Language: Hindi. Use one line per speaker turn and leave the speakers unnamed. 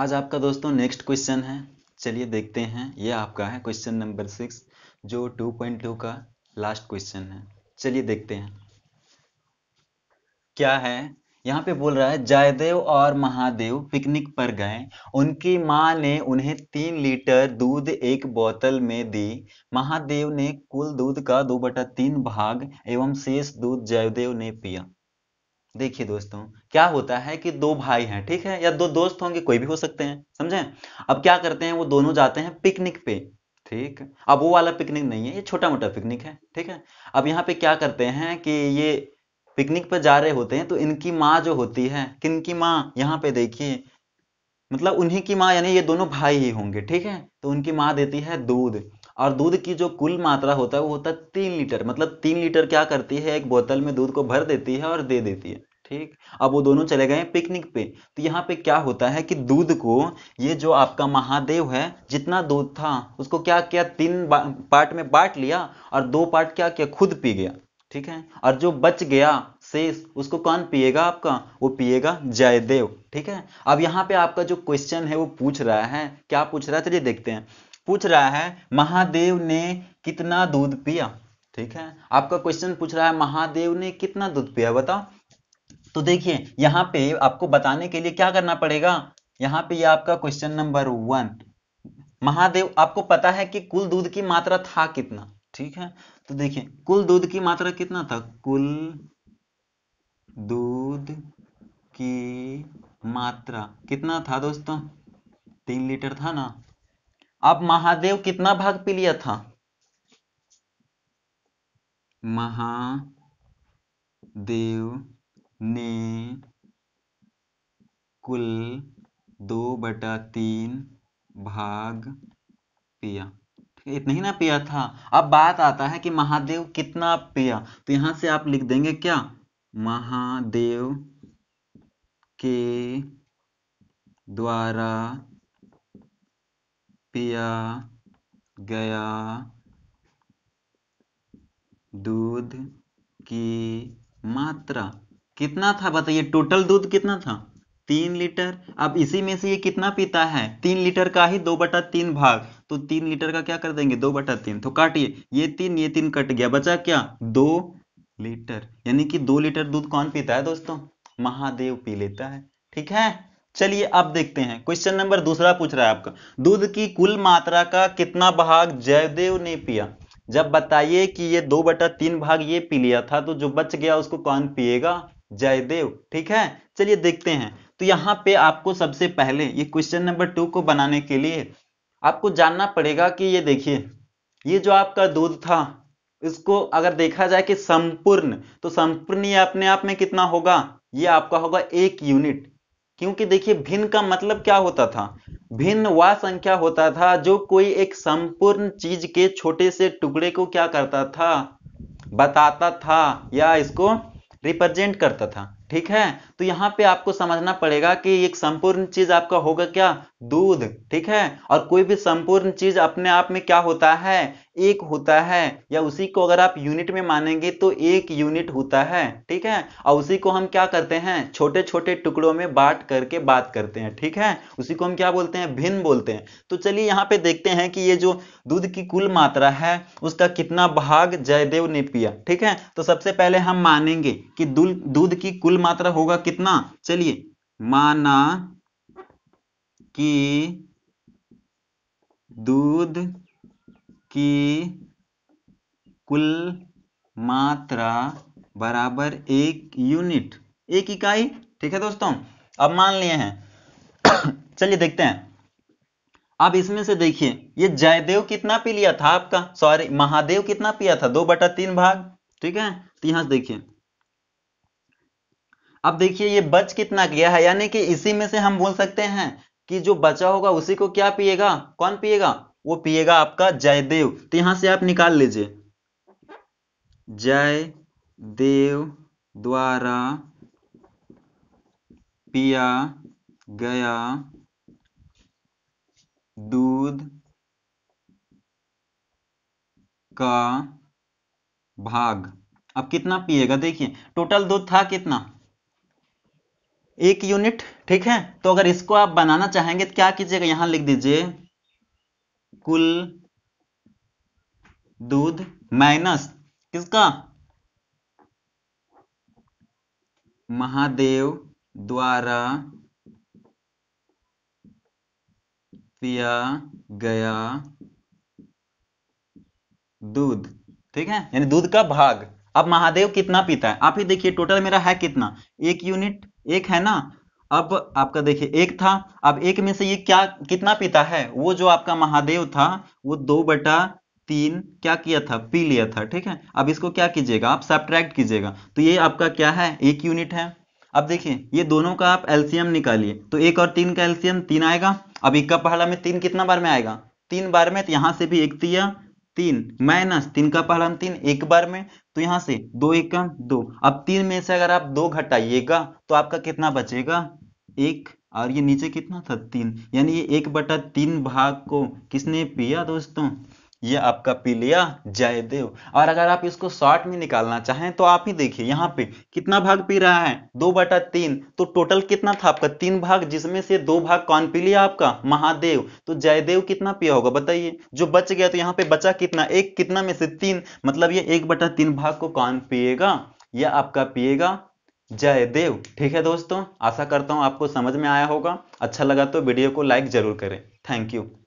आज आपका दोस्तों नेक्स्ट क्वेश्चन है चलिए देखते हैं ये आपका है क्वेश्चन नंबर सिक्स जो टू पॉइंट टू का लास्ट क्वेश्चन है चलिए देखते हैं क्या है यहाँ पे बोल रहा है जयदेव और महादेव पिकनिक पर गए उनकी माँ ने उन्हें तीन लीटर दूध एक बोतल में दी महादेव ने कुल दूध का दो बटा तीन भाग एवं शेष दूध जयदेव ने पिया देखिए दोस्तों क्या होता है कि दो भाई हैं ठीक है या दो दोस्त होंगे कोई भी हो सकते हैं समझे अब क्या करते हैं वो दोनों जाते हैं पिकनिक पे ठीक अब वो वाला पिकनिक नहीं है ये छोटा मोटा पिकनिक है ठीक है अब यहाँ पे क्या करते हैं कि ये पिकनिक पर जा रहे होते हैं तो इनकी माँ जो होती है किन की माँ यहाँ पे देखिए मतलब उन्हीं की माँ यानी ये दोनों भाई ही होंगे ठीक है तो उनकी माँ देती है दूध और दूध की जो कुल मात्रा होता है वो होता है तीन लीटर मतलब तीन लीटर क्या करती है एक बोतल में दूध को भर देती है और दे देती है ठीक अब वो दोनों चले गए पिकनिक पे तो यहाँ पे क्या होता है कि दूध को ये जो आपका महादेव है जितना दूध था उसको क्या किया तीन पार्ट में बांट लिया और दो पार्ट क्या किया खुद पी गया ठीक है और जो बच गया शेष उसको कौन पिएगा आपका वो पिएगा जयदेव ठीक है अब यहाँ पे आपका जो क्वेश्चन है वो पूछ रहा है क्या पूछ रहा है चलिए देखते हैं पूछ रहा है महादेव ने कितना दूध पिया ठीक है आपका क्वेश्चन पूछ रहा है महादेव ने कितना दूध पिया बताओ तो देखिए यहाँ पे आपको बताने के लिए क्या करना पड़ेगा यहाँ पे ये आपका क्वेश्चन नंबर वन महादेव आपको पता है कि कुल दूध की मात्रा था कितना ठीक है तो देखिए कुल दूध की मात्रा कितना था कुल दूध की मात्रा कितना था दोस्तों तीन लीटर था ना अब महादेव कितना भाग पी लिया था महादेव ने कुल दो बटा तीन भाग पिया इतना ही ना पिया था अब बात आता है कि महादेव कितना पिया तो यहां से आप लिख देंगे क्या महादेव के द्वारा पिया गया दूध की मात्रा कितना था बताइए टोटल दूध कितना था तीन लीटर अब इसी में से ये कितना पीता है तीन लीटर का ही दो बटा तीन भाग तो तीन लीटर का क्या कर देंगे दो बटा तीन तो काटिए ये तीन ये तीन कट गया बचा क्या दो लीटर यानी कि दो लीटर दूध कौन पीता है दोस्तों महादेव पी लेता है ठीक है चलिए अब देखते हैं क्वेश्चन नंबर दूसरा पूछ रहा है आपका दूध की कुल मात्रा का कितना भाग जयदेव ने पिया जब बताइए कि ये दो बटा तीन भाग ये पी लिया था तो जो बच गया उसको कौन पिएगा जयदेव ठीक है चलिए देखते हैं तो यहाँ पे आपको सबसे पहले ये क्वेश्चन नंबर टू को बनाने के लिए आपको जानना पड़ेगा कि ये देखिए ये जो आपका दूध था इसको अगर देखा जाए कि संपूर्ण तो संपूर्ण ये अपने आप में कितना होगा ये आपका होगा एक यूनिट क्योंकि देखिए भिन्न का मतलब क्या होता था भिन्न वह संख्या होता था जो कोई एक संपूर्ण चीज के छोटे से टुकड़े को क्या करता था बताता था या इसको रिप्रेजेंट करता था ठीक है तो यहां पे आपको समझना पड़ेगा कि एक संपूर्ण चीज आपका होगा क्या दूध ठीक है और कोई भी संपूर्ण चीज अपने आप में क्या होता है एक होता है या उसी को अगर आप यूनिट में मानेंगे तो एक यूनिट होता है ठीक है और उसी को हम क्या करते हैं छोटे छोटे टुकड़ों में बांट करके बात करते हैं ठीक है उसी को हम क्या बोलते हैं भिन्न बोलते हैं तो चलिए यहाँ पे देखते हैं कि ये जो दूध की कुल मात्रा है उसका कितना भाग जयदेव ने पिया ठीक है तो सबसे पहले हम मानेंगे कि दूध की कुल मात्रा होगा कितना चलिए माना की दूध की कुल मात्रा बराबर एक यूनिट एक इकाई ठीक है दोस्तों अब मान लिए हैं चलिए देखते हैं अब इसमें से देखिए ये जयदेव कितना पी लिया था आपका सॉरी महादेव कितना पिया था दो बटा तीन भाग ठीक है तो यहां से देखिए अब देखिए ये बच कितना गया है यानी कि इसी में से हम बोल सकते हैं कि जो बचा होगा उसी को क्या पिएगा कौन पिएगा वो पिएगा आपका जयदेव तो यहां से आप निकाल लीजिए जय देव द्वारा पिया गया दूध का भाग अब कितना पिएगा देखिए टोटल दूध था कितना एक यूनिट ठीक है तो अगर इसको आप बनाना चाहेंगे तो क्या कीजिएगा यहां लिख दीजिए कुल दूध माइनस किसका महादेव द्वारा पिया गया दूध ठीक है यानी दूध का भाग अब महादेव कितना पीता है आप ही देखिए टोटल मेरा है कितना एक यूनिट एक है ना अब आपका देखिए एक था अब एक में से ये क्या कितना पीता है वो जो आपका महादेव था वो दो बटा तीन क्या किया था पी लिया था ठीक है अब इसको क्या कीजिएगा आप सब्ट्रैक्ट कीजिएगा तो ये आपका क्या है एक यूनिट है अब देखिए ये दोनों का आप एल्सियम निकालिए तो एक और तीन का एल्सियम तीन आएगा अब एक का पहला में तीन कितना बार में आएगा तीन बार में तो यहां से भी एक दिया तीन माइनस तीन का पहला तीन एक बार में तो यहां से दो एक दो अब तीन में से अगर आप दो घटाइएगा तो आपका कितना बचेगा एक और ये नीचे कितना था तीन यानी ये एक बटा तीन भाग को किसने पिया दोस्तों ये आपका पी लिया जयदेव और अगर आप इसको शॉर्ट में निकालना चाहें तो आप ही देखिए यहाँ पे कितना भाग पी रहा है दो बटा तीन तो टोटल कितना था आपका तीन भाग जिसमें से दो भाग कौन पी लिया आपका महादेव तो जयदेव कितना पिया होगा बताइए जो बच गया तो यहाँ पे बचा कितना एक कितना में से तीन मतलब ये एक बटा तीन भाग को कौन पिएगा यह आपका पिएगा जय देव ठीक है दोस्तों आशा करता हूँ आपको समझ में आया होगा अच्छा लगा तो वीडियो को लाइक जरूर करें थैंक यू